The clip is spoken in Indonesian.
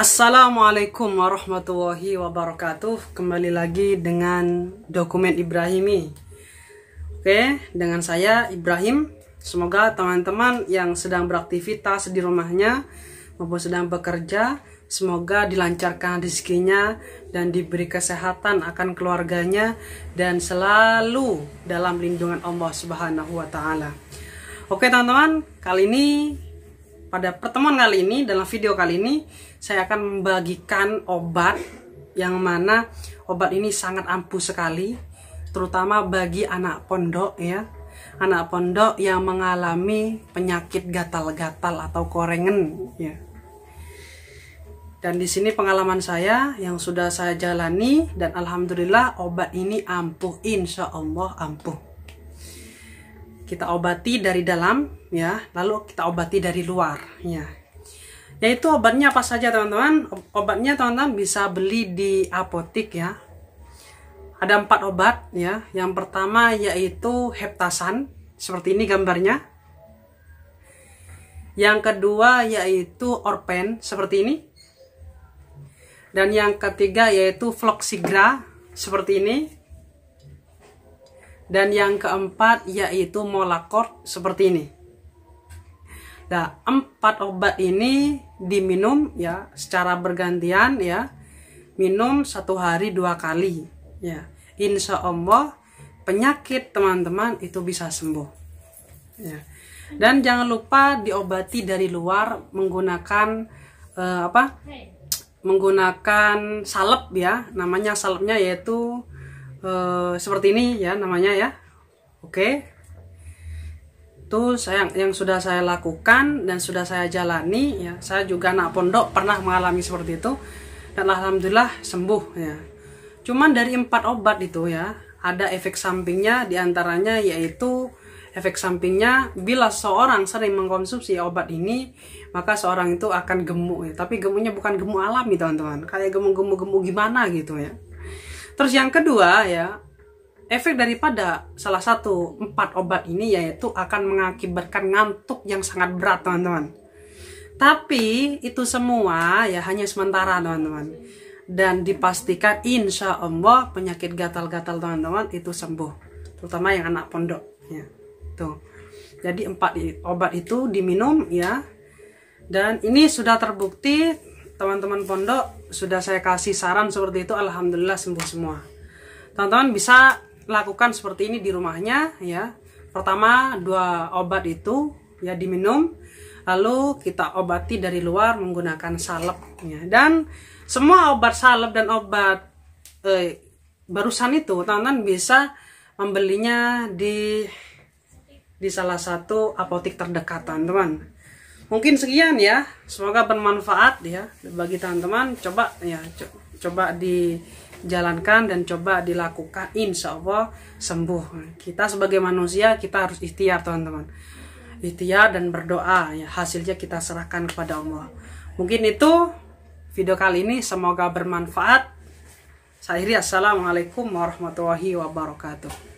Assalamualaikum warahmatullahi wabarakatuh Kembali lagi dengan dokumen Ibrahimi Oke, dengan saya Ibrahim Semoga teman-teman yang sedang beraktivitas di rumahnya Maupun sedang bekerja Semoga dilancarkan rezekinya dan diberi kesehatan akan keluarganya dan selalu dalam lindungan Allah Subhanahu wa taala. Oke teman-teman, kali ini pada pertemuan kali ini dalam video kali ini saya akan membagikan obat yang mana obat ini sangat ampuh sekali terutama bagi anak pondok ya anak pondok yang mengalami penyakit gatal-gatal atau korengen ya dan di sini pengalaman saya yang sudah saya jalani dan alhamdulillah obat ini ampuh insya Allah ampuh kita obati dari dalam ya lalu kita obati dari luar ya yaitu obatnya apa saja teman-teman obatnya teman-teman bisa beli di apotik ya ada empat obat ya yang pertama yaitu heptasan seperti ini gambarnya yang kedua yaitu orpen seperti ini dan yang ketiga yaitu floxigra seperti ini dan yang keempat yaitu molakor seperti ini. Nah, empat obat ini diminum ya secara bergantian ya. Minum satu hari dua kali ya. Insya Allah penyakit teman-teman itu bisa sembuh. Ya. Dan jangan lupa diobati dari luar menggunakan eh, apa? Menggunakan salep ya. Namanya salepnya yaitu uh, seperti ini ya namanya ya oke okay. itu saya yang sudah saya lakukan dan sudah saya jalani ya saya juga anak pondok pernah mengalami seperti itu dan alhamdulillah sembuh ya cuman dari empat obat itu ya ada efek sampingnya diantaranya yaitu efek sampingnya bila seorang sering mengkonsumsi obat ini maka seorang itu akan gemuk ya. tapi gemuknya bukan gemuk alami teman-teman kayak gemuk-gemuk gemuk gimana gitu ya Terus yang kedua ya, efek daripada salah satu empat obat ini yaitu akan mengakibatkan ngantuk yang sangat berat teman-teman. Tapi itu semua ya hanya sementara teman-teman. Dan dipastikan insya Allah penyakit gatal-gatal teman-teman itu sembuh. Terutama yang anak pondok. Ya. Tuh. Jadi empat obat itu diminum ya. Dan ini sudah terbukti teman-teman pondok sudah saya kasih saran seperti itu alhamdulillah sembuh semua teman-teman bisa lakukan seperti ini di rumahnya ya pertama dua obat itu ya diminum lalu kita obati dari luar menggunakan salep ya. dan semua obat salep dan obat eh, barusan itu teman-teman bisa membelinya di di salah satu apotik terdekat teman-teman mungkin sekian ya semoga bermanfaat ya bagi teman-teman coba ya co coba dijalankan dan coba dilakukan insya Allah sembuh kita sebagai manusia kita harus ikhtiar teman-teman ikhtiar dan berdoa ya hasilnya kita serahkan kepada Allah mungkin itu video kali ini semoga bermanfaat saya akhiri assalamualaikum warahmatullahi wabarakatuh